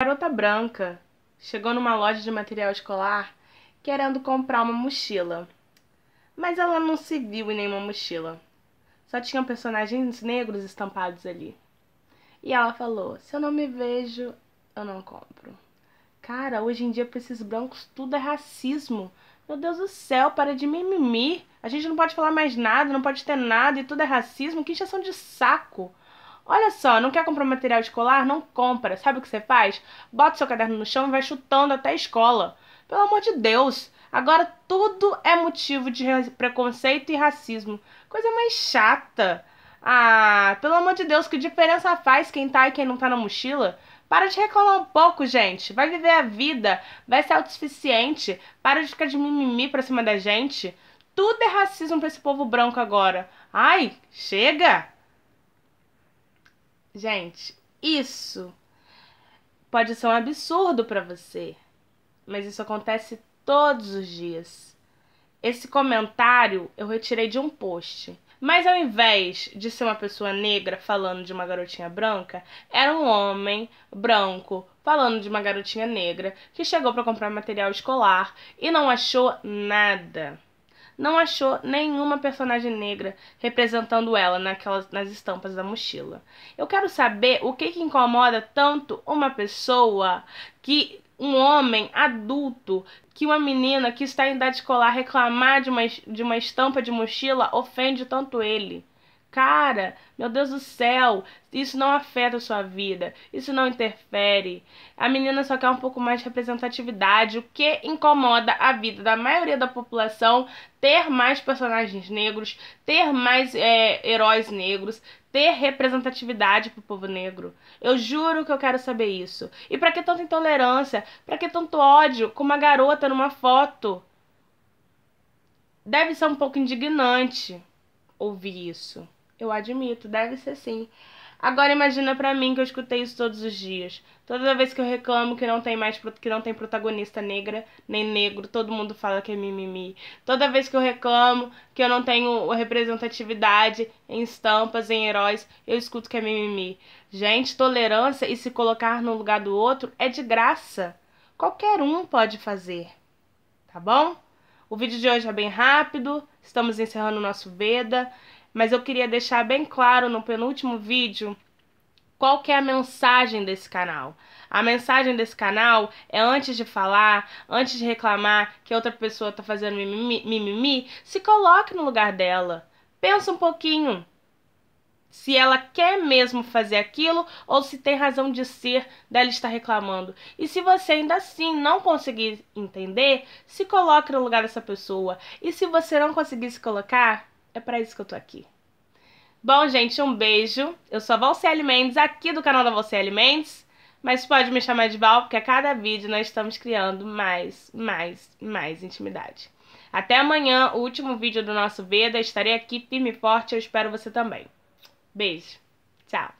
garota branca chegou numa loja de material escolar querendo comprar uma mochila. Mas ela não se viu em nenhuma mochila. Só tinham personagens negros estampados ali. E ela falou: Se eu não me vejo, eu não compro. Cara, hoje em dia pra esses brancos tudo é racismo. Meu Deus do céu, para de mimimi. A gente não pode falar mais nada, não pode ter nada e tudo é racismo. Que injeção de saco. Olha só, não quer comprar material escolar? Não compra. Sabe o que você faz? Bota seu caderno no chão e vai chutando até a escola. Pelo amor de Deus! Agora tudo é motivo de preconceito e racismo. Coisa mais chata. Ah, pelo amor de Deus, que diferença faz quem tá e quem não tá na mochila? Para de reclamar um pouco, gente. Vai viver a vida, vai ser autossuficiente. Para de ficar de mimimi pra cima da gente. Tudo é racismo pra esse povo branco agora. Ai, chega! Gente, isso pode ser um absurdo para você, mas isso acontece todos os dias. Esse comentário eu retirei de um post. Mas ao invés de ser uma pessoa negra falando de uma garotinha branca, era um homem branco falando de uma garotinha negra que chegou para comprar material escolar e não achou nada não achou nenhuma personagem negra representando ela naquelas, nas estampas da mochila. Eu quero saber o que, que incomoda tanto uma pessoa que um homem adulto que uma menina que está em idade escolar reclamar de uma, de uma estampa de mochila ofende tanto ele. Cara, meu Deus do céu, isso não afeta a sua vida, isso não interfere. A menina só quer um pouco mais de representatividade, o que incomoda a vida da maioria da população ter mais personagens negros, ter mais é, heróis negros, ter representatividade pro povo negro. Eu juro que eu quero saber isso. E para que tanta intolerância? Para que tanto ódio com uma garota numa foto? Deve ser um pouco indignante ouvir isso. Eu admito, deve ser sim. Agora imagina para mim que eu escutei isso todos os dias. Toda vez que eu reclamo que não tem mais que não tem protagonista negra nem negro, todo mundo fala que é mimimi. Toda vez que eu reclamo que eu não tenho representatividade em estampas, em heróis, eu escuto que é mimimi. Gente, tolerância e se colocar no lugar do outro é de graça. Qualquer um pode fazer. Tá bom? O vídeo de hoje é bem rápido. Estamos encerrando o nosso Veda mas eu queria deixar bem claro no penúltimo vídeo qual que é a mensagem desse canal. A mensagem desse canal é antes de falar, antes de reclamar que outra pessoa está fazendo mimimi, mimimi, se coloque no lugar dela. Pensa um pouquinho se ela quer mesmo fazer aquilo ou se tem razão de ser dela estar reclamando. E se você ainda assim não conseguir entender, se coloque no lugar dessa pessoa. E se você não conseguir se colocar, é para isso que eu tô aqui. Bom, gente, um beijo. Eu sou a Valciele Mendes, aqui do canal da Valciele Mendes. Mas pode me chamar de Val, porque a cada vídeo nós estamos criando mais, mais, mais intimidade. Até amanhã, o último vídeo do nosso Veda. Estarei aqui firme e forte. Eu espero você também. Beijo. Tchau.